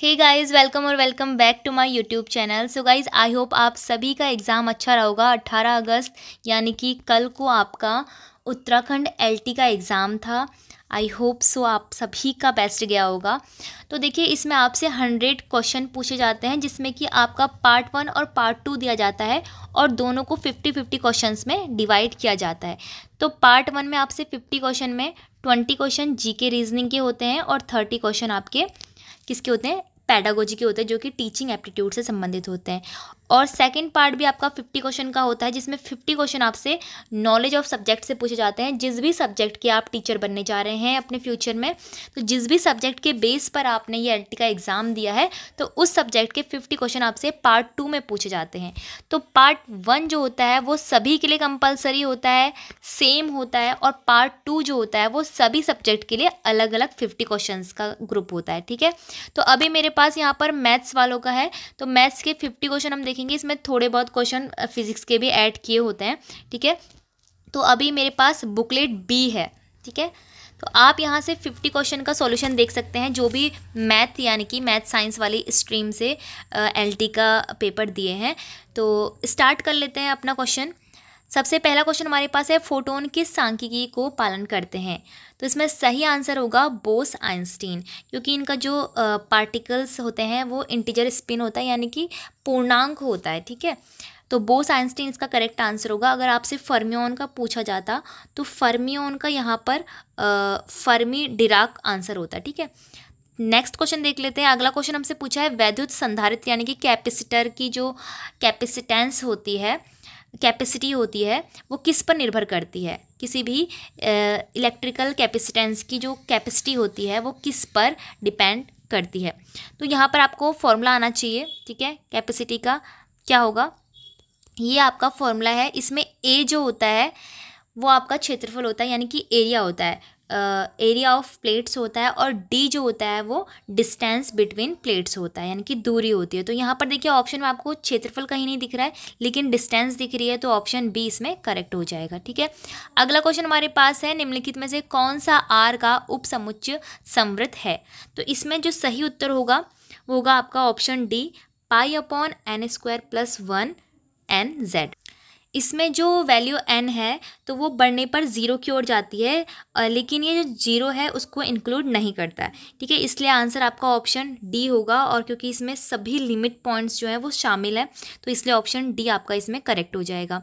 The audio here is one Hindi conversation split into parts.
हे गाइज़ वेलकम और welcome back to my YouTube channel so guys I hope आप सभी का एग्ज़ाम अच्छा रहा होगा 18 अगस्त यानी कि कल को आपका उत्तराखंड एलटी का एग्ज़ाम था आई होप सो आप सभी का बेस्ट गया होगा तो देखिए इसमें आपसे हंड्रेड क्वेश्चन पूछे जाते हैं जिसमें कि आपका पार्ट वन और पार्ट टू दिया जाता है और दोनों को फिफ्टी फिफ्टी क्वेश्चन में डिवाइड किया जाता है तो पार्ट वन में आपसे फिफ्टी क्वेश्चन में ट्वेंटी क्वेश्चन के रीजनिंग के होते हैं और थर्टी क्वेश्चन आपके किसके होते हैं पैडागोजी के होते हैं जो कि टीचिंग एप्टीट्यूड से संबंधित होते हैं और सेकंड पार्ट भी आपका फिफ्टी क्वेश्चन का होता है जिसमें फिफ्टी क्वेश्चन आपसे नॉलेज ऑफ सब्जेक्ट से पूछे जाते हैं जिस भी सब्जेक्ट के आप टीचर बनने जा रहे हैं अपने फ्यूचर में तो जिस भी सब्जेक्ट के बेस पर आपने ये एल का एग्ज़ाम दिया है तो उस सब्जेक्ट के फिफ्टी क्वेश्चन आपसे पार्ट टू में पूछे जाते हैं तो पार्ट वन जो होता है वो सभी के लिए कंपलसरी होता है सेम होता है और पार्ट टू जो होता है वो सभी सब्जेक्ट के लिए अलग अलग फिफ्टी क्वेश्चन का ग्रुप होता है ठीक है तो अभी मेरे पास यहाँ पर मैथ्स वालों का है तो मैथ्स के फिफ्टी क्वेश्चन हम देखें देखेंगे इसमें थोड़े बहुत क्वेश्चन फिजिक्स के भी ऐड किए होते हैं ठीक है तो अभी मेरे पास बुकलेट बी है ठीक है तो आप यहाँ से फिफ्टी क्वेश्चन का सॉल्यूशन देख सकते हैं जो भी मैथ यानी कि मैथ साइंस वाली स्ट्रीम से एलटी का पेपर दिए हैं तो स्टार्ट कर लेते हैं अपना क्वेश्चन सबसे पहला क्वेश्चन हमारे पास है फोटोन किस सांख्यिकी को पालन करते हैं तो इसमें सही आंसर होगा बोस आइंस्टीन क्योंकि इनका जो पार्टिकल्स होते हैं वो इंटीजर स्पिन होता है यानी कि पूर्णांक होता है ठीक है तो बोस आइंस्टीन इसका करेक्ट आंसर होगा अगर आपसे फर्मियोन का पूछा जाता तो फर्मियोन का यहाँ पर फर्मी डिराक आंसर होता ठीक है नेक्स्ट क्वेश्चन देख लेते हैं अगला क्वेश्चन हमसे पूछा है वैद्युत संधारित यानी कि कैपेसिटर की जो कैपेसिटेंस होती है कैपेसिटी होती है वो किस पर निर्भर करती है किसी भी इलेक्ट्रिकल कैपेसिटेंस की जो कैपेसिटी होती है वो किस पर डिपेंड करती है तो यहाँ पर आपको फॉर्मूला आना चाहिए ठीक है कैपेसिटी का क्या होगा ये आपका फॉर्मूला है इसमें ए जो होता है वो आपका क्षेत्रफल होता है यानी कि एरिया होता है एरिया ऑफ प्लेट्स होता है और डी जो होता है वो डिस्टेंस बिटवीन प्लेट्स होता है यानी कि दूरी होती है तो यहाँ पर देखिए ऑप्शन में आपको क्षेत्रफल कहीं नहीं दिख रहा है लेकिन डिस्टेंस दिख रही है तो ऑप्शन बी इसमें करेक्ट हो जाएगा ठीक है अगला क्वेश्चन हमारे पास है निम्नलिखित में से कौन सा आर का उपसमुच्चय समृद्ध है तो इसमें जो सही उत्तर होगा वो होगा आपका option D pi upon N square plus one N Z इसमें जो वैल्यू एन है तो वो बढ़ने पर ज़ीरो की ओर जाती है लेकिन ये जो जीरो है उसको इंक्लूड नहीं करता है ठीक है इसलिए आंसर आपका ऑप्शन डी होगा और क्योंकि इसमें सभी लिमिट पॉइंट्स जो हैं वो शामिल है तो इसलिए ऑप्शन डी आपका इसमें करेक्ट हो जाएगा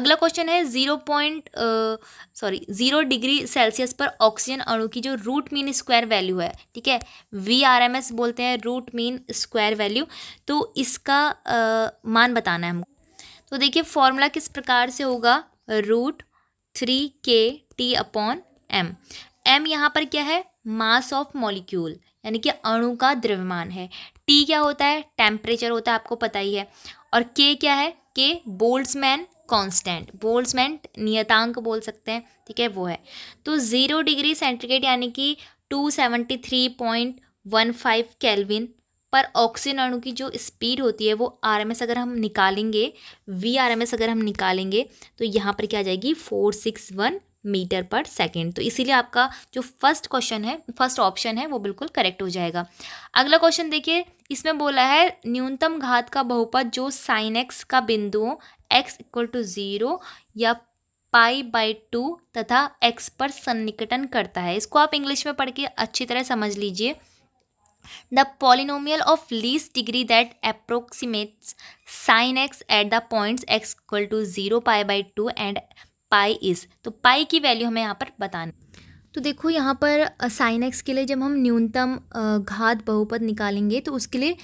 अगला क्वेश्चन है zero point sorry zero degree Celsius पर ऑक्सीजन अणु की जो रूट मीन स्क्वायर वैल्यू है ठीक है वी आर एम एस बोलते हैं रूट मीन स्क्वायर वैल्यू तो इसका मान बताना है हमको तो देखिए फॉर्मूला किस प्रकार से होगा root three K T upon M M यहाँ पर क्या है मास ऑफ मॉलिक्यूल यानी कि अणु का द्रव्यमान है टी क्या होता है टेम्परेचर होता है आपको पता ही है और के क्या है के बोल्ट्समैन कांस्टेंट बोल्ट्समैन नियतांक बोल सकते हैं ठीक है वो है तो ज़ीरो डिग्री सेंटीग्रेड यानी कि two seventy three point one five kelvin पर ऑक्सीजन अणु की जो स्पीड होती है वो आर एम एस अगर हम निकालेंगे वी आर एम एस अगर हम निकालेंगे तो यहाँ पर क्या आ जाएगी four six one metre per second तो इसीलिए आपका जो फर्स्ट क्वेश्चन है फर्स्ट ऑप्शन है वो बिल्कुल करेक्ट हो जाएगा अगला क्वेश्चन देखिए इसमें बोला है न्यूनतम घात का बहुपद जो साइन एक्स का बिंदुओं एक्स इक्वल टू ज़ीरो या पाई बाई टू तथा एक्स पर सन्निकटन करता है इसको आप इंग्लिश में पढ़ के अच्छी तरह समझ लीजिए the polynomial of least degree that approximates sine X at the point X equal to zero pi by two and pi is तो पाई की वैल्यू हमें यहाँ पर बतानी तो देखो यहाँ पर साइन एक्स के लिए जब हम न्यूनतम घात बहुपद निकालेंगे तो उसके लिए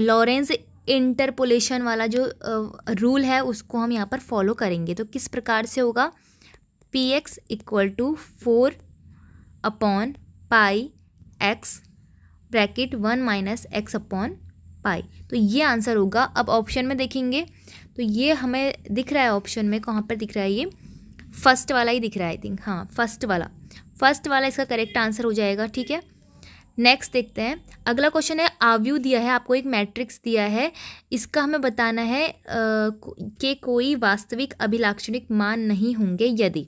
लॉरेंस इंटरपोलेशन वाला जो रूल है उसको हम यहाँ पर फॉलो करेंगे तो किस प्रकार से होगा P X equal to four upon pi X bracket one minus x upon pi तो ये आंसर होगा अब ऑप्शन में देखेंगे तो ये हमें दिख रहा है ऑप्शन में कहाँ पर दिख रहा है ये फर्स्ट वाला ही दिख रहा है आई थिंक हाँ फर्स्ट वाला फर्स्ट वाला इसका करेक्ट आंसर हो जाएगा ठीक है नेक्स्ट देखते हैं अगला क्वेश्चन है आव्यू दिया है आपको एक मैट्रिक्स दिया है इसका हमें बताना है कि कोई वास्तविक अभिलाक्षणिक मान नहीं होंगे यदि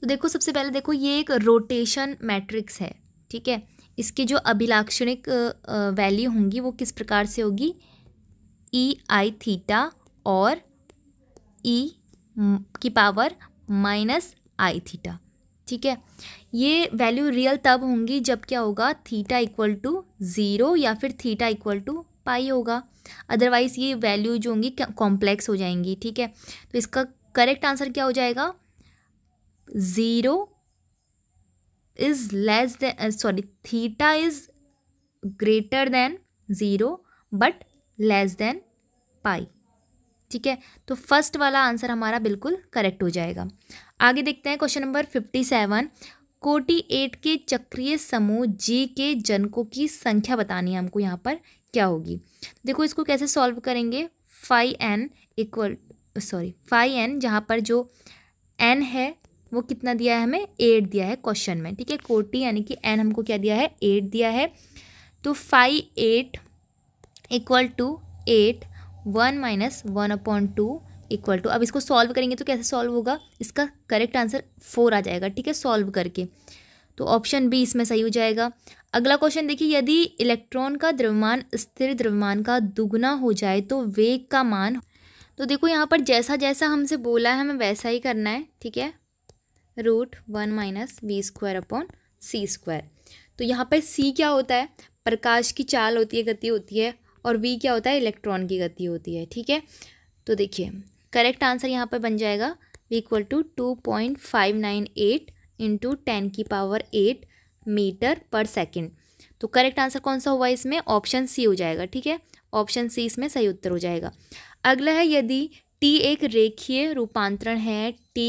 तो देखो सबसे पहले देखो ये एक रोटेशन मैट्रिक्स है ठीक है इसके जो अभिलाक्षणिक वैल्यू होंगी वो किस प्रकार से होगी ई आई थीटा और ई e, की पावर माइनस आई थीटा ठीक है ये वैल्यू रियल तब होंगी जब क्या होगा थीटा इक्वल टू ज़ीरो या फिर थीटा इक्वल टू पाई होगा अदरवाइज़ ये वैल्यू जो होंगी कॉम्प्लेक्स हो जाएंगी ठीक है तो इसका करेक्ट आंसर क्या हो जाएगा zero is less than sorry theta is greater than zero but less than pi ठीक है तो फर्स्ट वाला आंसर हमारा बिल्कुल करेक्ट हो जाएगा आगे देखते हैं क्वेश्चन नंबर फिफ्टी सेवन कोटी एट के चक्रीय समूह जी के जनकों की संख्या बतानी है हमको यहाँ पर क्या होगी देखो इसको कैसे सॉल्व करेंगे five N equal sorry five N जहाँ पर जो एन है वो कितना दिया है हमें एट दिया है क्वेश्चन में ठीक है कोटी यानी कि एन हमको क्या दिया है एट दिया है तो five eight equal to eight one minus one upon two equal to अब इसको सॉल्व करेंगे तो कैसे सॉल्व होगा इसका करेक्ट आंसर फोर आ जाएगा ठीक है सॉल्व करके तो ऑप्शन बी इसमें सही हो जाएगा अगला क्वेश्चन देखिए यदि इलेक्ट्रॉन का द्रव्यमान स्थिर द्रव्यमान का दुगुना हो जाए तो वेग का मान तो देखो यहाँ पर जैसा जैसा हमसे बोला है हमें वैसा ही करना है ठीक है root one minus V square upon सी स्क्वायर तो यहाँ पर सी क्या होता है प्रकाश की चाल होती है गति होती है और वी क्या होता है इलेक्ट्रॉन की गति होती है ठीक है तो देखिए करेक्ट आंसर यहाँ पर बन जाएगा V equal to two point five nine eight into ten की power eight metre per second तो करेक्ट आंसर कौन सा हुआ इसमें ऑप्शन सी हो जाएगा ठीक है ऑप्शन सी इसमें सही उत्तर हो जाएगा अगला है यदि टी एक रेखीय रूपांतरण है टी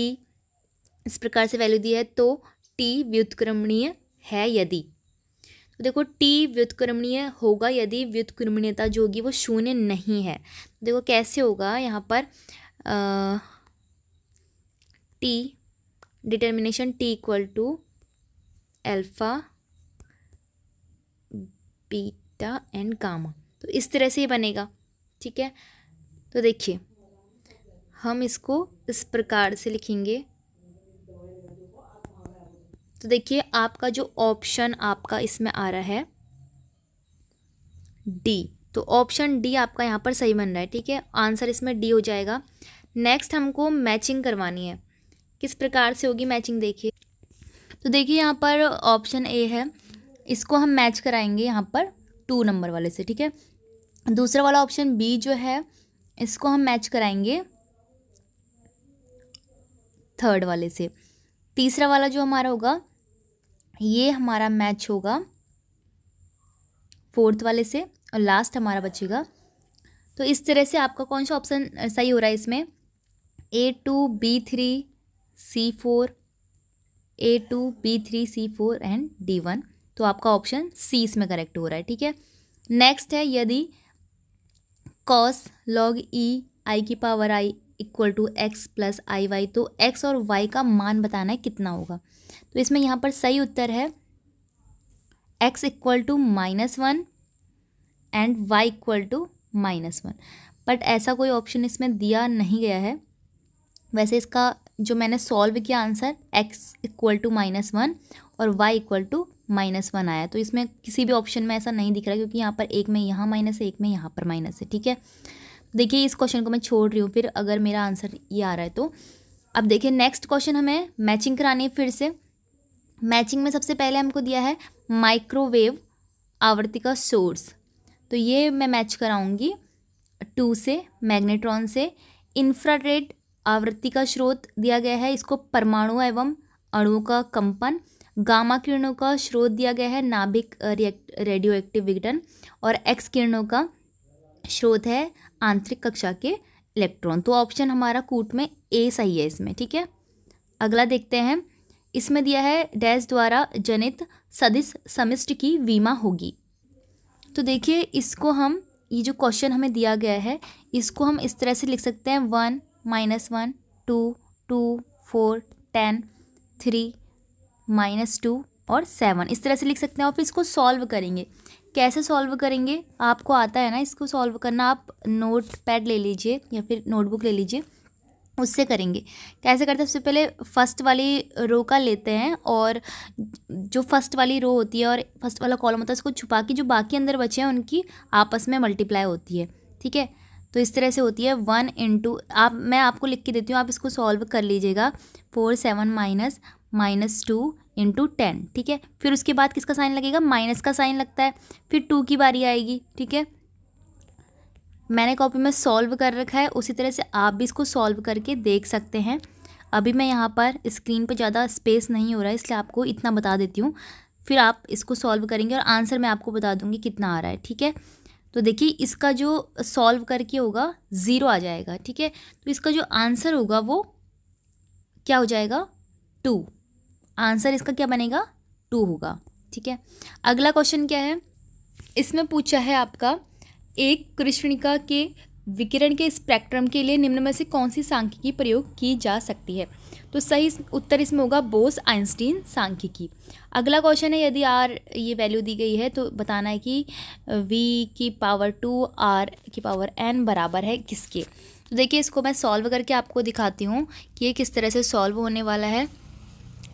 इस प्रकार से वैल्यू दी है तो टी व्युतक्रमणीय है यदि तो देखो टी व्युतक्रमणीय होगा यदि व्युतक्रमणीयता जो होगी वो शून्य नहीं है तो देखो कैसे होगा यहाँ पर आ, T determination T equal to alpha beta and gamma तो इस तरह से ही बनेगा ठीक है तो देखिए हम इसको इस प्रकार से लिखेंगे तो देखिए आपका जो ऑप्शन आपका इसमें आ रहा है डी तो ऑप्शन डी आपका यहाँ पर सही बन रहा है ठीक है आंसर इसमें डी हो जाएगा नेक्स्ट हमको मैचिंग करवानी है किस प्रकार से होगी मैचिंग देखिए तो देखिए यहाँ पर ऑप्शन ए है इसको हम मैच कराएंगे यहाँ पर टू नंबर वाले से ठीक है दूसरा वाला ऑप्शन बी जो है इसको हम मैच कराएंगे थर्ड वाले से तीसरा वाला जो हमारा होगा ये हमारा मैच होगा फोर्थ वाले से और लास्ट हमारा बचेगा तो इस तरह से आपका कौन सा ऑप्शन सही हो रहा है इसमें A two B three C four A two B three C four and D one तो आपका ऑप्शन सी इसमें करेक्ट हो रहा है ठीक है नेक्स्ट है यदि कॉस लॉग ई आई की power I equal to X plus I Y तो एक्स और वाई का मान बताना है कितना होगा तो इसमें यहाँ पर सही उत्तर है X equal to minus one and Y equal to minus one but ऐसा कोई ऑप्शन इसमें दिया नहीं गया है वैसे इसका जो मैंने सॉल्व किया answer X equal to minus one और Y equal to minus one आया तो इसमें किसी भी ऑप्शन में ऐसा नहीं दिख रहा क्योंकि यहाँ पर एक में यहाँ माइनस है एक में यहाँ पर माइनस है ठीक है देखिए इस क्वेश्चन को मैं छोड़ रही हूँ फिर अगर मेरा आंसर ये आ रहा है तो अब देखिए नेक्स्ट क्वेश्चन हमें मैचिंग करानी है फिर से मैचिंग में सबसे पहले हमको दिया है माइक्रोवेव आवृत्ति का सोर्स तो ये मैं मैच कराऊंगी टू से मैग्नेट्रॉन से इंफ्रारेड आवृत्ति का स्रोत दिया गया है इसको परमाणु एवं अणुओं का कंपन गामा किरणों का स्रोत दिया गया है नाभिक रेडियो एक्टिव विघटन और एक्स किरणों का स्रोत है आंतरिक कक्षा के इलेक्ट्रॉन तो ऑप्शन हमारा कूट में ए सही है इसमें ठीक है अगला देखते हैं इसमें दिया है डैश द्वारा जनित सदिश समिष्ट की वीमा होगी तो देखिए इसको हम ये जो क्वेश्चन हमें दिया गया है इसको हम इस तरह से लिख सकते हैं one minus one two two four ten three minus two और सेवन इस तरह से लिख सकते हैं और फिर इसको सॉल्व करेंगे कैसे सॉल्व करेंगे आपको आता है ना इसको सॉल्व करना आप नोट पैड ले लीजिए या फिर नोटबुक ले लीजिए उससे करेंगे कैसे करते हैं सबसे पहले फर्स्ट वाली रो का लेते हैं और जो फर्स्ट वाली रो होती है और फर्स्ट वाला कॉलम होता है उसको छुपा के जो बाकी अंदर बचे हैं उनकी आपस में मल्टीप्लाई होती है ठीक है तो इस तरह से होती है वन इंटू आप मैं आपको लिख के देती हूँ आप इसको सॉल्व कर लीजिएगा four seven minus minus two into ten ठीक है फिर उसके बाद किसका साइन लगेगा माइनस का साइन लगता है फिर टू की बारी आएगी ठीक है मैंने कॉपी में सॉल्व कर रखा है उसी तरह से आप भी इसको सॉल्व करके देख सकते हैं अभी मैं यहाँ पर स्क्रीन पर ज़्यादा स्पेस नहीं हो रहा है इसलिए आपको इतना बता देती हूँ फिर आप इसको सॉल्व करेंगे और आंसर मैं आपको बता दूँगी कितना आ रहा है ठीक है तो देखिए इसका जो सॉल्व करके होगा ज़ीरो आ जाएगा ठीक है तो इसका जो आंसर होगा वो क्या हो जाएगा टू आंसर इसका क्या बनेगा टू होगा ठीक है अगला क्वेश्चन क्या है इसमें पूछा है आपका एक कृष्णिका के विकिरण के स्पेक्ट्रम के लिए निम्न में से कौन सी सांख्यिकी प्रयोग की जा सकती है तो सही उत्तर इसमें होगा बोस आइंस्टीन सांख्यिकी अगला क्वेश्चन है यदि आर ये वैल्यू दी गई है तो बताना है कि वी की पावर टू आर की पावर एन बराबर है किसके तो देखिए इसको मैं सॉल्व करके आपको दिखाती हूँ कि ये किस तरह से सॉल्व होने वाला है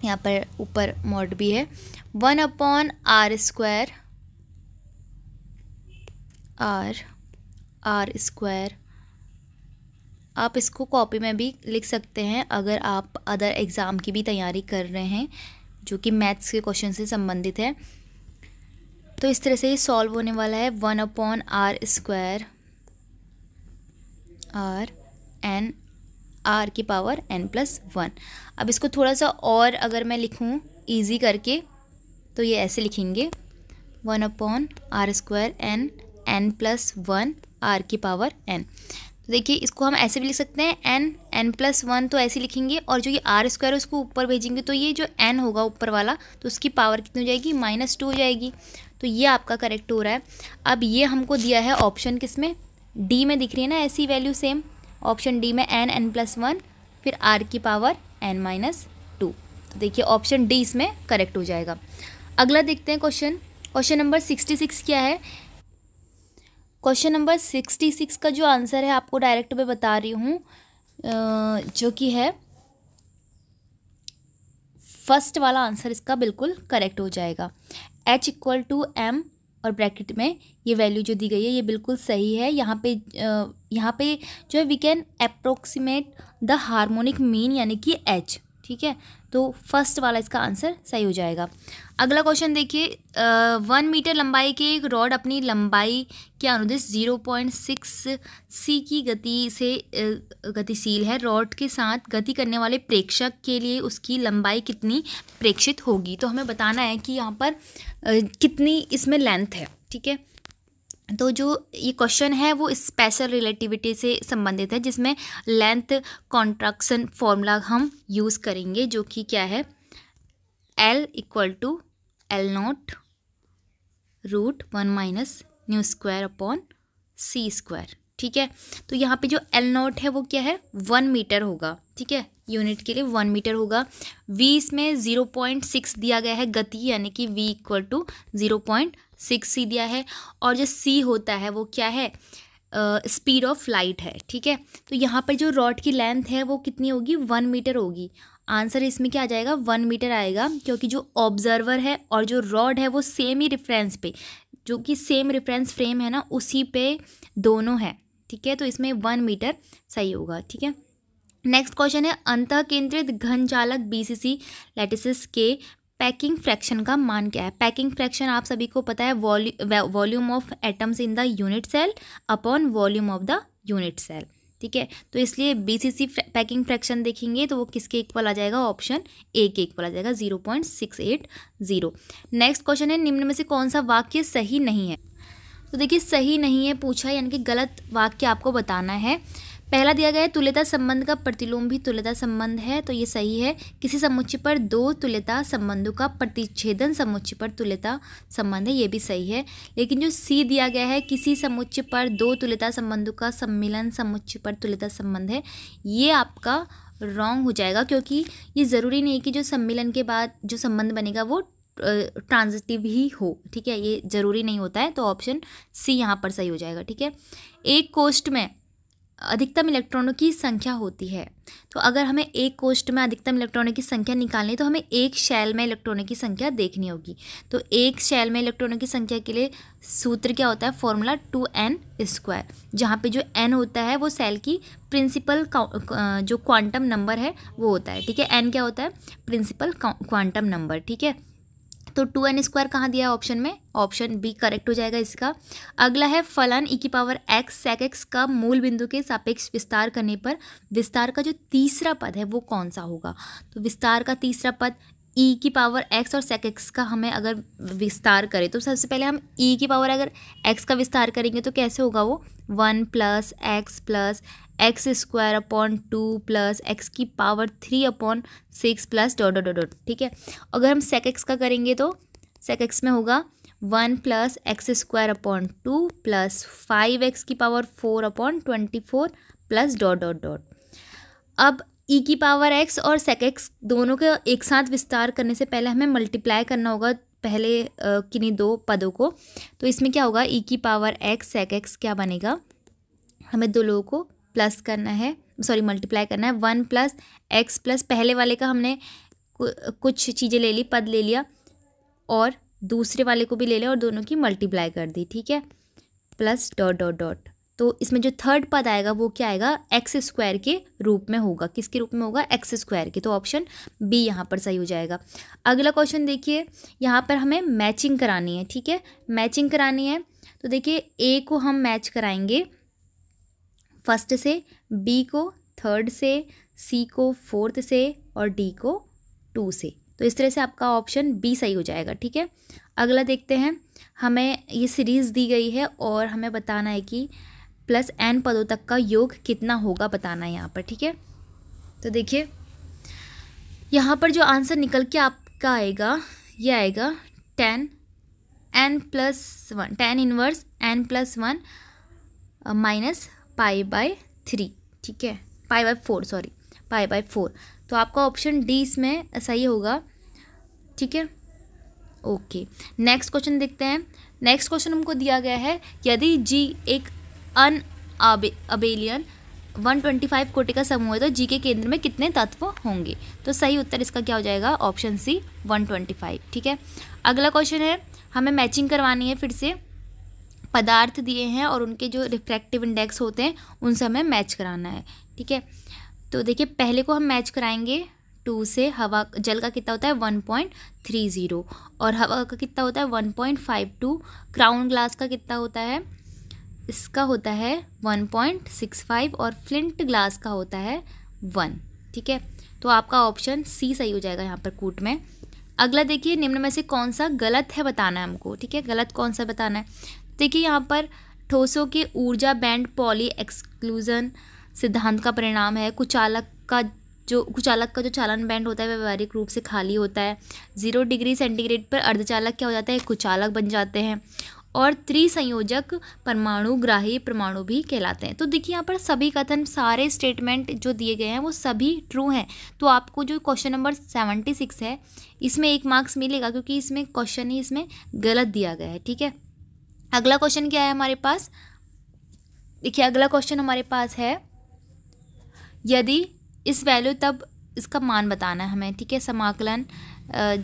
यहाँ पर ऊपर मॉड भी है one upon R square R R square आप इसको कॉपी में भी लिख सकते हैं अगर आप अदर एग्ज़ाम की भी तैयारी कर रहे हैं जो कि मैथ्स के क्वेश्चन से संबंधित है तो इस तरह से ये सॉल्व होने वाला है one upon R square R N R की पावर एन प्लस वन अब इसको थोड़ा सा और अगर मैं लिखूँ ईजी करके तो ये ऐसे लिखेंगे one upon R square N N plus one R की पावर एन तो देखिए इसको हम ऐसे भी लिख सकते हैं एन एन प्लस वन तो ऐसे लिखेंगे और जो ये आर स्क्वायर उसको ऊपर भेजेंगे तो ये जो एन होगा ऊपर वाला तो उसकी पावर कितनी हो जाएगी माइनस टू हो जाएगी तो ये आपका करेक्ट हो रहा है अब ये हमको दिया है ऑप्शन किस में डी में दिख रही है ना ऐसी वैल्यू सेम ऑप्शन डी में एन एन प्लस वन फिर आर की पावर एन माइनस टू तो देखिए ऑप्शन डी इसमें करेक्ट हो जाएगा अगला देखते हैं question question number sixty six क्या है क्वेश्चन नंबर सिक्सटी सिक्स का जो आंसर है आपको डायरेक्ट मैं बता रही हूँ जो कि है फर्स्ट वाला आंसर इसका बिल्कुल करेक्ट हो जाएगा एच इक्वल टू एम और ब्रैकेट में ये वैल्यू जो दी गई है ये बिल्कुल सही है यहाँ पे यहाँ पे जो है we can approximate the harmonic mean यानी कि एच ठीक है तो फर्स्ट वाला इसका आंसर सही हो जाएगा अगला क्वेश्चन देखिए वन मीटर लंबाई के एक रॉड अपनी लंबाई के अनुदेश जीरो पॉइंट सिक्स सी की गति से गतिशील है रॉड के साथ गति करने वाले प्रेक्षक के लिए उसकी लंबाई कितनी प्रेक्षित होगी तो हमें बताना है कि यहाँ पर कितनी इसमें लेंथ है ठीक है तो जो ये क्वेश्चन है वो स्पेशल रिलेटिविटी से संबंधित है जिसमें लेंथ कॉन्ट्रक्शन फॉर्मूला हम यूज़ करेंगे जो कि क्या है L equal to L not root one minus nu square upon C square ठीक है तो यहाँ पे जो एल नॉट है वो क्या है वन मीटर होगा ठीक है यूनिट के लिए वन मीटर होगा वी इसमें ज़ीरो पॉइंट सिक्स दिया गया है गति यानी कि V equal to zero point six C दिया है और जो सी होता है वो क्या है स्पीड ऑफ लाइट है ठीक है तो यहाँ पर जो रॉड की लेंथ है वो कितनी होगी वन मीटर होगी आंसर इसमें क्या आ जाएगा वन मीटर आएगा क्योंकि जो ऑब्जर्वर है और जो रॉड है वो सेम ही रेफरेंस पे जो कि सेम रेफरेंस फ्रेम है ना उसी पे दोनों है ठीक है तो इसमें वन मीटर सही होगा ठीक है नेक्स्ट क्वेश्चन है अंत केंद्रित घन चालक बीसीसी लेटिस के पैकिंग फ्रैक्शन का मान क्या है पैकिंग फ्रैक्शन आप सभी को पता है volume of atoms in the unit cell upon volume of the unit cell ठीक है तो इसलिए बीसीसी पैकिंग फ्रैक्शन देखेंगे तो वो किसके इक्वल आ जाएगा ऑप्शन ए के इक्वल आ जाएगा zero point six eight zero next question है निम्न में से कौन सा वाक्य सही नहीं है तो देखिए सही नहीं है पूछा यानी कि गलत वाक्य आपको बताना है पहला दिया गया है तुल्यता संबंध का प्रतिलोम भी तुल्यता संबंध है तो ये सही है किसी समुच्चय पर दो तुल्यता संबंधों का प्रतिच्छेदन समुच्चय पर तुल्यता संबंध है ये भी सही है लेकिन जो सी दिया गया है किसी समुच्चय पर दो तुल्यता संबंधों का सम्मिलन समुच्चय पर तुल्यता संबंध है ये आपका रॉन्ग हो जाएगा क्योंकि ये ज़रूरी नहीं कि जो सम्मिलन के बाद जो संबंध बनेगा वो ट्रांजिटिव ही हो ठीक है ये ज़रूरी नहीं होता है तो ऑप्शन सी यहाँ पर सही हो जाएगा ठीक है एक कोष्ट में अधिकतम इलेक्ट्रॉनों की संख्या होती है तो अगर हमें एक कोष्ट में अधिकतम इलेक्ट्रॉनों की संख्या निकालनी है तो हमें एक शैल में इलेक्ट्रॉनों की संख्या देखनी होगी तो एक शैल में इलेक्ट्रॉनों की संख्या के लिए सूत्र क्या होता है फॉर्मूला टू एन स्क्वायर जहाँ पे जो एन होता है वो सेल की प्रिंसिपल जो क्वांटम नंबर है वो होता है ठीक है एन क्या होता है प्रिंसिपल क्वांटम नंबर ठीक है तो टू एन स्क्वायर कहाँ दिया है ऑप्शन में ऑप्शन बी करेक्ट हो जाएगा इसका अगला है फलन ई e की पावर एक्स सेक एक्स का मूल बिंदु के सापेक्ष विस्तार करने पर विस्तार का जो तीसरा पद है वो कौन सा होगा तो विस्तार का तीसरा पद ई e की पावर एक्स और सेक एक्स का हमें अगर विस्तार करें तो सबसे पहले हम ई e की पावर अगर एक्स का विस्तार करेंगे तो कैसे होगा वो one plus x plus x square upon two plus x की power three upon six plus dot dot dot ठीक है अगर हम सेक एक्स का करेंगे तो सेक एक्स में होगा one plus x square upon two plus five x की power four upon twenty four plus dot dot dot अब ई e की पावर एक्स और सेक एक्स दोनों के एक साथ विस्तार करने से पहले हमें मल्टीप्लाई करना होगा पहले किन्हीं दो पदों को तो इसमें क्या होगा ई e की पावर एक्स सेक एक्स क्या बनेगा हमें दो लोगों को प्लस करना है सॉरी मल्टीप्लाई करना है वन प्लस एक्स प्लस पहले वाले का हमने कुछ चीज़ें ले ली पद ले लिया और दूसरे वाले को भी ले लिया और दोनों की मल्टीप्लाई कर दी ठीक है प्लस डॉट डॉट डॉट तो इसमें जो थर्ड पद आएगा वो क्या आएगा एक्स स्क्वायर के रूप में होगा किसके रूप में होगा एक्स स्क्वायर के तो ऑप्शन बी यहाँ पर सही हो जाएगा अगला क्वेश्चन देखिए यहाँ पर हमें मैचिंग करानी है ठीक है मैचिंग करानी है तो देखिए ए को हम मैच कराएंगे फर्स्ट से बी को थर्ड से सी को फोर्थ से और डी को टू से तो इस तरह से आपका ऑप्शन बी सही हो जाएगा ठीक है अगला देखते हैं हमें ये सीरीज़ दी गई है और हमें बताना है कि प्लस एन पदों तक का योग कितना होगा बताना है यहाँ पर ठीक है तो देखिए यहाँ पर जो आंसर निकल के आपका आएगा ये आएगा tan n plus one tan inverse n plus one minus pi by three ठीक है pi by four sorry pi by four तो आपका ऑप्शन डी इसमें सही होगा ठीक है ओके नेक्स्ट क्वेश्चन देखते हैं नेक्स्ट क्वेश्चन हमको दिया गया है यदि जी एक an abelian one twenty five कोटि का समूह है तो जी के केंद्र में कितने तत्व होंगे तो सही उत्तर इसका क्या हो जाएगा option C one twenty five ठीक है अगला क्वेश्चन है हमें मैचिंग करवानी है फिर से पदार्थ दिए हैं और उनके जो रिफ्रैक्टिव इंडेक्स होते हैं उनसे हमें मैच कराना है ठीक है तो देखिए पहले को हम मैच कराएंगे टू से हवा जल का कितना होता है वन पॉइंट थ्री ज़ीरो और हवा का कितना होता है one point five two crown glass का कितना होता है इसका होता है वन पॉइंट सिक्स फाइव और फ्लिंट ग्लास का होता है वन ठीक है तो आपका ऑप्शन सी सही हो जाएगा यहाँ पर कूट में अगला देखिए निम्न में से कौन सा गलत है बताना है हमको ठीक है गलत कौन सा बताना है देखिए यहाँ पर ठोसों के ऊर्जा बैंड पॉली एक्सक्लूजन सिद्धांत का परिणाम है कुचालक का जो कुचालक का जो चालन बैंड होता है व्यवहारिक रूप से खाली होता है ज़ीरो डिग्री सेंटीग्रेड पर अर्धचालक क्या हो जाता है कुचालक बन जाते हैं और त्रिसंयोजक परमाणु ग्राही परमाणु भी कहलाते हैं तो देखिए यहाँ पर सभी कथन सारे स्टेटमेंट जो दिए गए हैं वो सभी ट्रू हैं तो आपको जो क्वेश्चन नंबर सेवेंटी सिक्स है इसमें एक मार्क्स मिलेगा क्योंकि इसमें क्वेश्चन ही इसमें गलत दिया गया है ठीक है अगला क्वेश्चन क्या है हमारे पास देखिए अगला क्वेश्चन हमारे पास है यदि इस वैल्यू तब इसका मान बताना है हमें ठीक है समाकलन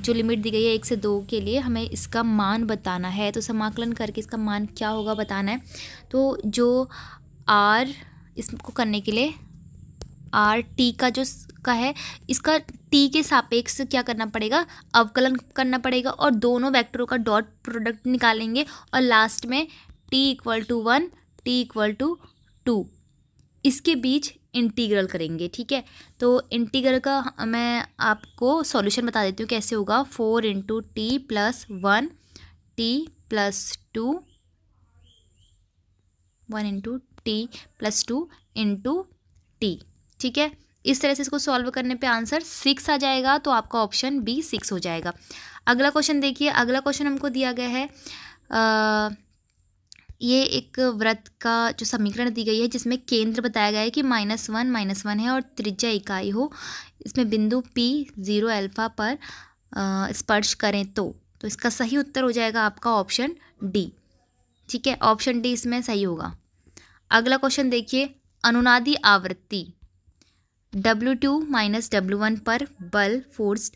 जो लिमिट दी गई है एक से दो के लिए हमें इसका मान बताना है तो समाकलन करके इसका मान क्या होगा बताना है तो जो आर इसको करने के लिए आर टी का जो का है इसका टी के सापेक्ष क्या करना पड़ेगा अवकलन करना पड़ेगा और दोनों वेक्टरों का डॉट प्रोडक्ट निकालेंगे और लास्ट में t equal to one t equal to two इसके बीच इंटीग्रल करेंगे ठीक है तो इंटीग्रल का मैं आपको सॉल्यूशन बता देती हूँ कैसे होगा four into t plus one t plus two one into t plus two into t ठीक है इस तरह से इसको सॉल्व करने पे आंसर सिक्स आ जाएगा तो आपका ऑप्शन बी सिक्स हो जाएगा अगला क्वेश्चन देखिए अगला क्वेश्चन हमको दिया गया है आ, ये एक व्रत का जो समीकरण दी गई है जिसमें केंद्र बताया गया है कि माइनस वन माइनस वन है और त्रिज्या इकाई हो इसमें बिंदु पी ज़ीरो अल्फ़ा पर स्पर्श करें तो तो इसका सही उत्तर हो जाएगा आपका ऑप्शन डी ठीक है ऑप्शन डी इसमें सही होगा अगला क्वेश्चन देखिए अनुनादी आवृत्ति W two minus W one पर बल फोर्स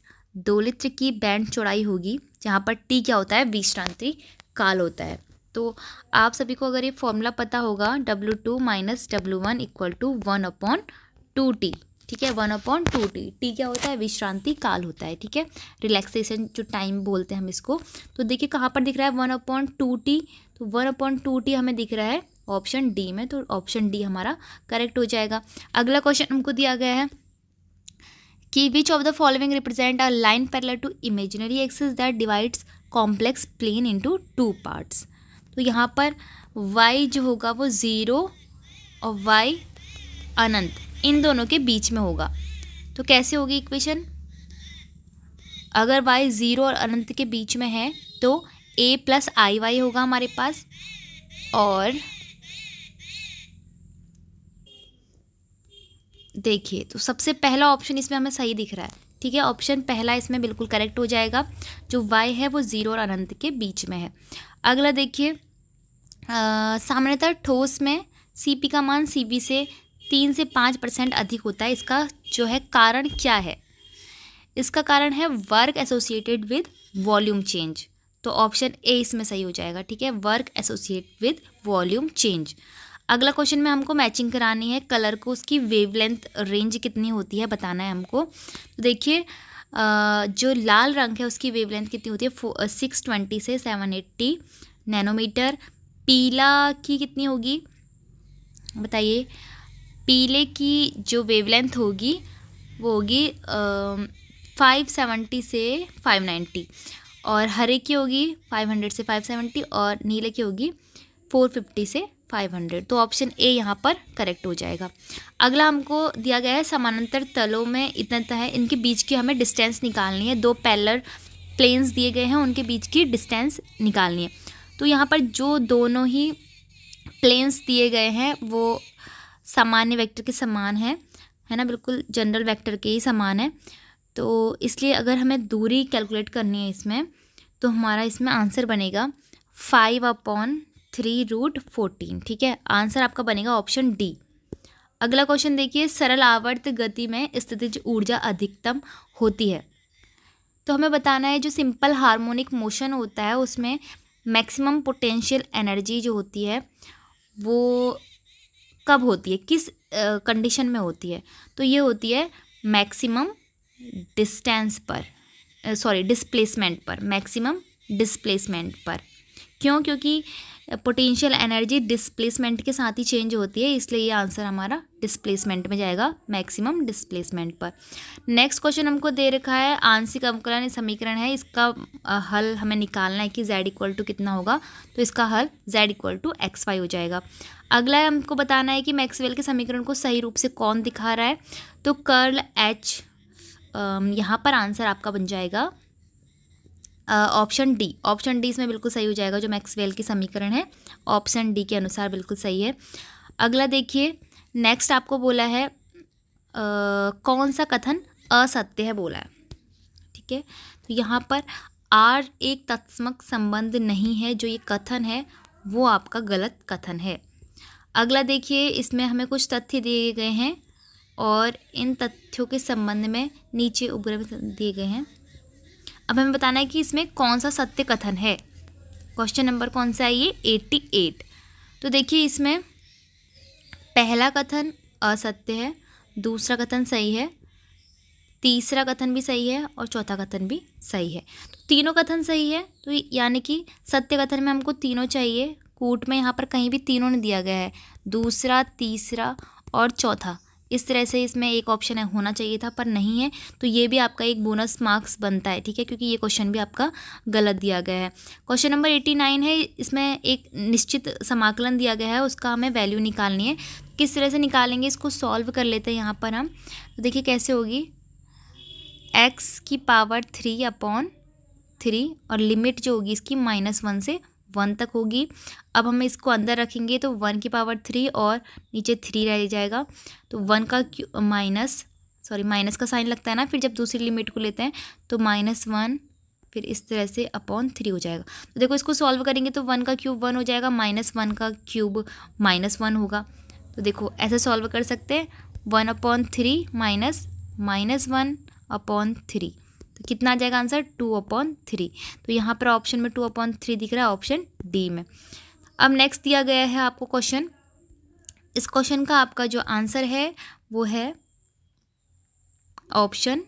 दोलित्र की बैंड चौड़ाई होगी जहाँ पर टी क्या होता है विश्रांति काल होता है तो आप सभी को अगर ये फॉर्मूला पता होगा W2 two minus W one equal to one upon two t ठीक है one upon two t t क्या होता है विश्रांति काल होता है ठीक है रिलैक्सेशन जो टाइम बोलते हैं हम इसको तो देखिए कहाँ पर दिख रहा है वन अपॉन टू टी तो वन अपॉन टू टी हमें दिख रहा है ऑप्शन डी में तो ऑप्शन डी हमारा करेक्ट हो जाएगा अगला क्वेश्चन हमको दिया गया है कि which of the following represent a line parallel to imaginary axis that divides complex plane into two parts तो यहाँ पर वाई जो होगा वो ज़ीरो और वाई अनंत इन दोनों के बीच में होगा तो कैसे होगी इक्वेशन अगर वाई ज़ीरो और अनंत के बीच में है तो ए प्लस आई वाई होगा हमारे पास और देखिए तो सबसे पहला ऑप्शन इसमें हमें सही दिख रहा है ठीक है ऑप्शन पहला इसमें बिल्कुल करेक्ट हो जाएगा जो वाई है वो ज़ीरो और अनंत के बीच में है अगला देखिए सामान्यतः ठोस में सीपी का मान सीबी से तीन से पाँच परसेंट अधिक होता है इसका जो है कारण क्या है इसका कारण है work associated with volume change तो ऑप्शन ए इसमें सही हो जाएगा ठीक है work associate with volume change अगला क्वेश्चन में हमको मैचिंग करानी है कलर को उसकी वेवलेंथ रेंज कितनी होती है बताना है हमको तो देखिए जो लाल रंग है उसकी वेवलेंथ कितनी होती है सिक्स ट्वेंटी से सेवन एट्टी नैनोमीटर पीला की कितनी होगी बताइए पीले की जो वेवलेंथ होगी वो होगी फाइव सेवेंटी से फाइव नाइन्टी और हरे की होगी फाइव हंड्रेड से फाइव सेवेंटी और नीले की होगी फोर फिफ्टी से फाइव हंड्रेड तो ऑप्शन ए यहाँ पर करेक्ट हो जाएगा अगला हमको दिया गया है समानांतर तलों में इतना है इनके बीच की हमें डिस्टेंस निकालनी है दो पैलर प्लेन्स दिए गए हैं उनके बीच की डिस्टेंस निकालनी है तो यहाँ पर जो दोनों ही प्लेन्स दिए गए हैं वो सामान्य वेक्टर के समान है है ना बिल्कुल जनरल वेक्टर के ही समान है तो इसलिए अगर हमें दूरी कैलकुलेट करनी है इसमें तो हमारा इसमें आंसर बनेगा five upon three root fourteen ठीक है आंसर आपका बनेगा ऑप्शन डी अगला क्वेश्चन देखिए सरल आवर्त गति में स्थितिज ऊर्जा अधिकतम होती है तो हमें बताना है जो सिंपल हार्मोनिक मोशन होता है उसमें मैक्सिमम पोटेंशियल एनर्जी जो होती है वो कब होती है किस कंडीशन uh, में होती है तो ये होती है मैक्सिमम डिस्टेंस पर सॉरी uh, डिस्प्लेसमेंट पर मैक्सिमम डिस्प्लेसमेंट पर क्यों क्योंकि पोटेंशियल एनर्जी डिस्प्लेसमेंट के साथ ही चेंज होती है इसलिए ये आंसर हमारा डिस्प्लेसमेंट में जाएगा मैक्सिमम डिस्प्लेसमेंट पर नेक्स्ट क्वेश्चन हमको दे रखा है आंशिक अवकलन समीकरण है इसका हल हमें निकालना है कि जेड इक्वल टू कितना होगा तो इसका हल z equal to x y हो जाएगा अगला है हमको बताना है कि मैक्सवेल के समीकरण को सही रूप से कौन दिखा रहा है तो कर्ल एच यहाँ पर आंसर आपका बन जाएगा ऑप्शन डी ऑप्शन डी इसमें बिल्कुल सही हो जाएगा जो मैक्सवेल की समीकरण है ऑप्शन डी के अनुसार बिल्कुल सही है अगला देखिए नेक्स्ट आपको बोला है आ, कौन सा कथन असत्य है बोला है ठीक है तो यहाँ पर आर एक तत्समक संबंध नहीं है जो ये कथन है वो आपका गलत कथन है अगला देखिए इसमें हमें कुछ तथ्य दिए गए हैं और इन तथ्यों के संबंध में नीचे उपग्रह दिए गए हैं अब हमें बताना है कि इसमें कौन सा सत्य कथन है क्वेश्चन नंबर कौन सा है ये एट्टी एट तो देखिए इसमें पहला कथन असत्य है दूसरा कथन सही है तीसरा कथन भी सही है और चौथा कथन भी सही है तो तीनों कथन सही है तो यानी कि सत्य कथन में हमको तीनों चाहिए कूट में यहाँ पर कहीं भी तीनों ने दिया गया है दूसरा तीसरा और चौथा इस तरह से इसमें एक ऑप्शन है होना चाहिए था पर नहीं है तो ये भी आपका एक बोनस मार्क्स बनता है ठीक है क्योंकि ये क्वेश्चन भी आपका गलत दिया गया है क्वेश्चन नंबर एट्टी नाइन है इसमें एक निश्चित समाकलन दिया गया है उसका हमें वैल्यू निकालनी है किस तरह से निकालेंगे इसको सॉल्व कर लेते हैं यहाँ पर हम तो देखिए कैसे होगी एक्स की पावर थ्री अपॉन थ्री और लिमिट जो होगी इसकी माइनस वन से वन तक होगी अब हम इसको अंदर रखेंगे तो वन की पावर थ्री और नीचे थ्री रह जाएगा तो वन का माइनस सॉरी माइनस का साइन लगता है ना फिर जब दूसरी लिमिट को लेते हैं तो माइनस वन फिर इस तरह से अपॉन थ्री हो जाएगा तो देखो इसको सॉल्व करेंगे तो वन का क्यूब वन हो जाएगा माइनस वन का क्यूब माइनस वन होगा तो देखो ऐसे सॉल्व कर सकते हैं one upon three minus minus one upon three तो कितना आ जाएगा आंसर टू अपॉन थ्री तो यहाँ पर ऑप्शन में टू अपॉन थ्री दिख रहा है ऑप्शन डी में अब नेक्स्ट दिया गया है आपको क्वेश्चन इस क्वेश्चन का आपका जो आंसर है वो है ऑप्शन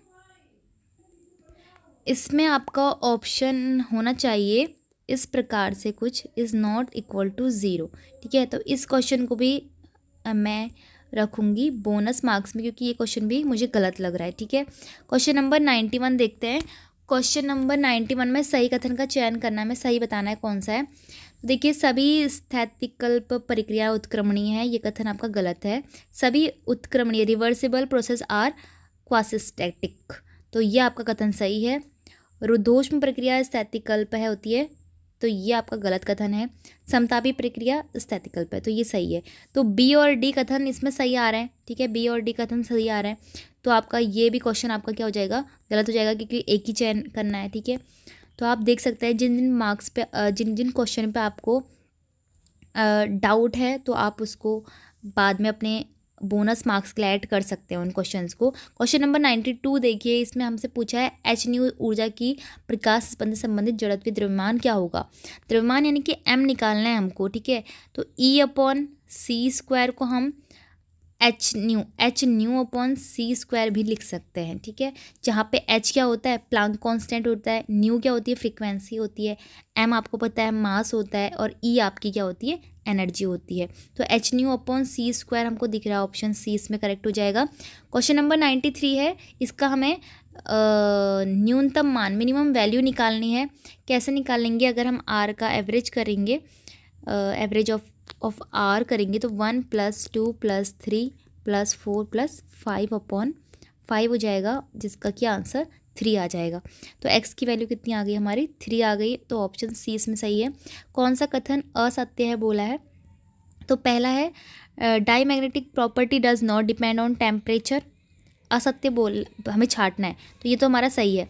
इसमें आपका ऑप्शन होना चाहिए इस प्रकार से कुछ is not equal to zero ठीक है तो इस क्वेश्चन को भी मैं रखूंगी बोनस मार्क्स में क्योंकि ये क्वेश्चन भी मुझे गलत लग रहा है ठीक है क्वेश्चन नंबर नाइन्टी वन देखते हैं क्वेश्चन नंबर नाइन्टी वन में सही कथन का चयन करना है मैं सही बताना है कौन सा है तो देखिए सभी स्थैतिकल्प प्रक्रिया उत्क्रमणीय है ये कथन आपका गलत है सभी उत्क्रमणीय रिवर्सिबल प्रोसेस आर क्वासिस्टैटिक तो ये आपका कथन सही है रुद्धोष्म प्रक्रिया स्थैतिकल्प है होती है तो ये आपका गलत कथन है समतापी प्रक्रिया स्थैतिकल पर तो ये सही है तो बी और डी कथन इसमें सही आ रहे हैं ठीक है बी और डी कथन सही आ रहे हैं तो आपका ये भी क्वेश्चन आपका क्या हो जाएगा गलत हो जाएगा क्योंकि एक ही चयन करना है ठीक है तो आप देख सकते हैं जिन जिन मार्क्स पे जिन जिन क्वेश्चन पे आपको डाउट है तो आप उसको बाद में अपने बोनस मार्क्स के लिए ऐड कर सकते हैं उन क्वेश्चन को क्वेश्चन नंबर नाइन्टी टू देखिए इसमें हमसे पूछा है एच न्यू ऊर्जा की प्रकाश स्पंद संबंधित के द्रव्यमान क्या होगा द्रव्यमान यानी कि एम निकालना है हमको ठीक है तो ई अपॉन सी स्क्वायर को हम h nu h nu upon सी स्क्वायर भी लिख सकते हैं ठीक है जहाँ पे एच क्या होता है प्लांक कांस्टेंट होता है न्यू क्या होती है फ्रीक्वेंसी होती है एम आपको पता है मास होता है और ई e आपकी क्या होती है एनर्जी होती है तो एच न्यू अपॉन सी स्क्वायर हमको दिख रहा है ऑप्शन सी इसमें करेक्ट हो जाएगा क्वेश्चन नंबर नाइन्टी थ्री है इसका हमें न्यूनतम मान मिनिमम वैल्यू निकालनी है कैसे निकालेंगे अगर हम आर का एवरेज करेंगे एवरेज ऑफ ऑफ आर करेंगे तो one plus two plus three plus four plus five upon five हो जाएगा जिसका क्या आंसर थ्री आ जाएगा तो एक्स की वैल्यू कितनी आ गई हमारी थ्री आ गई तो ऑप्शन सी इसमें सही है कौन सा कथन असत्य है बोला है तो पहला है diamagnetic property does not depend on temperature असत्य बोल हमें छाटना है तो ये तो हमारा सही है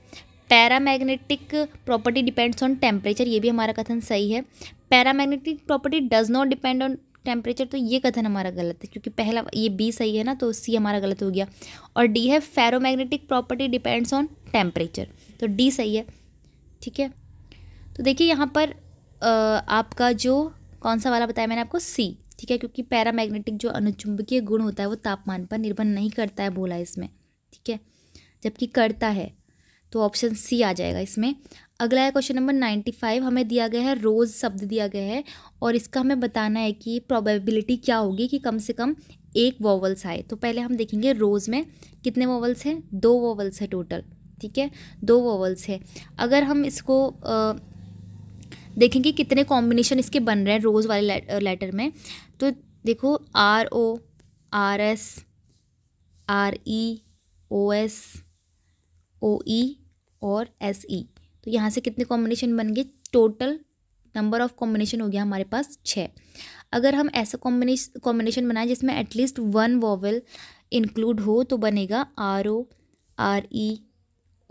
paramagnetic property depends on temperature ये भी हमारा कथन सही है paramagnetic property does not depend on temperature तो ये कथन हमारा गलत है क्योंकि पहला ये बी सही है ना तो सी हमारा गलत हो गया और डी है ferromagnetic property depends on temperature तो डी सही है ठीक है तो देखिए यहाँ पर आपका जो कौन सा वाला बताया मैंने आपको सी ठीक है क्योंकि पैरामैग्नेटिक जो अनुचुंबकीय गुण होता है वो तापमान पर निर्भर नहीं करता है बोला इसमें ठीक है जबकि करता है तो ऑप्शन सी आ जाएगा इसमें अगला है क्वेश्चन नंबर नाइन्टी फाइव हमें दिया गया है रोज़ शब्द दिया गया है और इसका हमें बताना है कि प्रोबेबिलिटी क्या होगी कि कम से कम एक वोवल्स आए तो पहले हम देखेंगे रोज़ में कितने वोवल्स हैं दो वोवल्स है टोटल ठीक है दो वोवल्स है अगर हम इसको आ, देखेंगे कितने कॉम्बिनेशन इसके बन रहे हैं रोज़ वाले लेटर में तो देखो R O R S R E O S O E और एस ई e। तो यहाँ से कितने कॉम्बिनेशन बन गए टोटल नंबर ऑफ कॉम्बिनेशन हो गया हमारे पास छः अगर हम ऐसा कॉम्बिनेशन कॉम्बिनेशन बनाए जिसमें एटलीस्ट वन वॉवल इंक्लूड हो तो बनेगा R O R E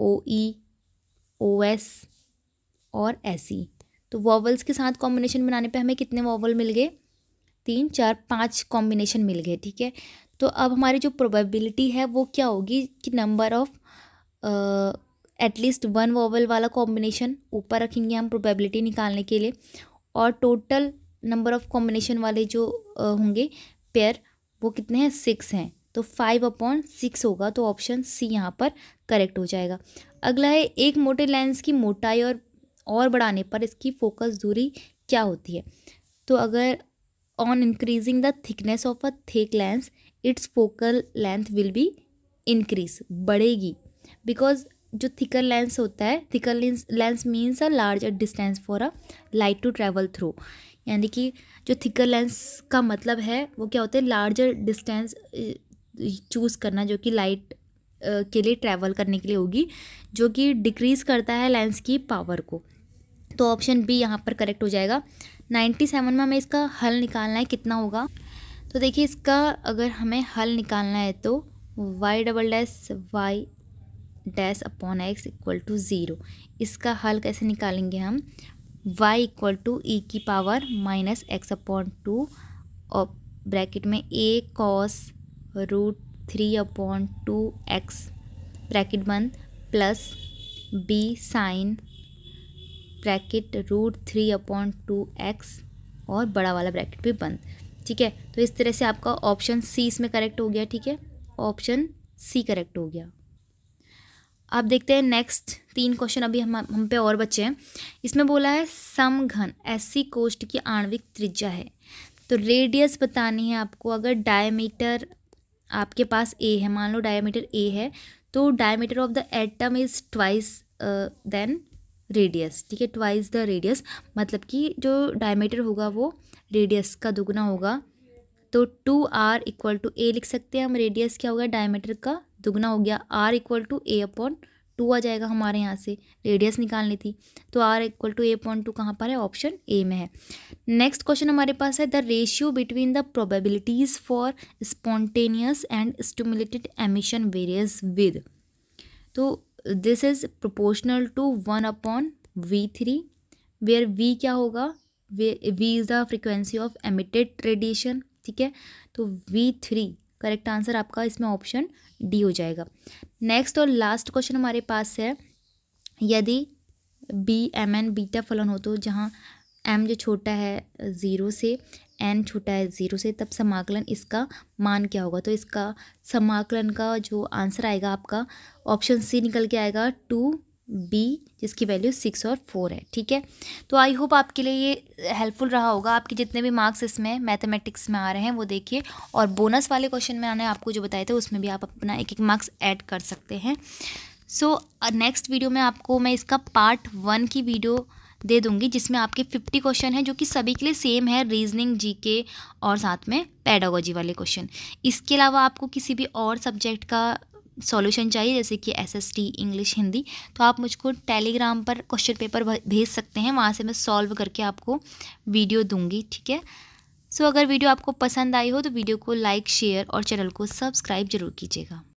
O E O S और एस ई e। तो वॉवल्स के साथ कॉम्बिनेशन बनाने पे हमें कितने वॉवल मिल गए तीन चार पाँच कॉम्बिनेशन मिल गए ठीक है तो अब हमारी जो प्रोबेबिलिटी है वो क्या होगी कि number of at least one vowel वाला कॉम्बिनेशन ऊपर रखेंगे हम प्रोबेबिलिटी निकालने के लिए और टोटल नंबर ऑफ कॉम्बिनेशन वाले जो होंगे पेयर वो कितने हैं सिक्स हैं तो फाइव अपॉन सिक्स होगा तो ऑप्शन सी यहाँ पर करेक्ट हो जाएगा अगला है एक मोटे लेंस की मोटाई और और बढ़ाने पर इसकी फोकस दूरी क्या होती है तो अगर on increasing the thickness of a thick lens its focal length will be increase बढ़ेगी बिकॉज जो थिकर लेंस होता है thicker lens lens means a large distance for a light to travel through यानी कि जो थिकर लेंस का मतलब है वो क्या होता है लार्जर डिस्टेंस चूज़ करना जो कि लाइट के लिए ट्रैवल करने के लिए होगी जो कि डिक्रीज़ करता है लेंस की पावर को तो ऑप्शन बी यहाँ पर करेक्ट हो जाएगा नाइन्टी सेवन में हमें इसका हल निकालना है कितना होगा तो देखिए इसका अगर हमें हल निकालना है तो y double dash y dash upon x equal to zero इसका हल कैसे निकालेंगे हम वाई इक्वल टू ई की power minus x upon two और ब्रैकेट में A cos root three upon two x bracket बंद plus B sine bracket root three upon two x और बड़ा वाला ब्रैकेट भी बंद ठीक है तो इस तरह से आपका ऑप्शन सी इसमें करेक्ट हो गया ठीक है ऑप्शन सी करेक्ट हो गया अब देखते हैं नेक्स्ट तीन क्वेश्चन अभी हम हम पे और बचे हैं इसमें बोला है सम घन ऐसी कोष्ट की आणविक त्रिज्या है तो रेडियस बतानी है आपको अगर डायमीटर आपके पास ए है मान लो डायमीटर ए है तो diameter of the atom is twice than radius ठीक है ट्वाइस द रेडियस मतलब कि जो डायमीटर होगा वो रेडियस का दुगना होगा तो two r equal to a लिख सकते हैं हम रेडियस क्या होगा डायमीटर का दुगना हो गया r equal to a upon two आ जाएगा हमारे यहाँ से रेडियस निकालनी थी तो r equal to a point two कहाँ पर है ऑप्शन ए में है नेक्स्ट क्वेश्चन हमारे पास है the ratio between the probabilities for spontaneous and stimulated emission varies with तो this is proportional to one upon v three where v क्या होगा v is the frequency of emitted radiation ठीक है तो वी थ्री करेक्ट आंसर आपका इसमें ऑप्शन डी हो जाएगा नेक्स्ट और लास्ट क्वेश्चन हमारे पास है यदि बी एम एन बीटा फलन हो तो जहाँ एम जो छोटा है ज़ीरो से एन छोटा है ज़ीरो से तब समाकलन इसका मान क्या होगा तो इसका समाकलन का जो आंसर आएगा आपका ऑप्शन सी निकल के आएगा टू बी जिसकी वैल्यू सिक्स और फोर है ठीक है तो आई होप आपके लिए ये हेल्पफुल रहा होगा आपके जितने भी मार्क्स इसमें मैथमेटिक्स में आ रहे हैं वो देखिए और बोनस वाले क्वेश्चन में आने आपको जो बताए थे उसमें भी आप अपना एक एक मार्क्स ऐड कर सकते हैं सो नेक्स्ट वीडियो में आपको मैं इसका पार्ट वन की वीडियो दे दूंगी जिसमें आपके फिफ्टी क्वेश्चन हैं जो कि सभी के लिए सेम है रीजनिंग जीके और साथ में पैडागोजी वाले क्वेश्चन इसके अलावा आपको किसी भी और सब्जेक्ट का सॉल्यूशन चाहिए जैसे कि एसएसटी इंग्लिश हिंदी तो आप मुझको टेलीग्राम पर क्वेश्चन पेपर भेज सकते हैं वहाँ से मैं सॉल्व करके आपको वीडियो दूंगी ठीक है सो अगर वीडियो आपको पसंद आई हो तो वीडियो को लाइक शेयर और चैनल को सब्सक्राइब जरूर कीजिएगा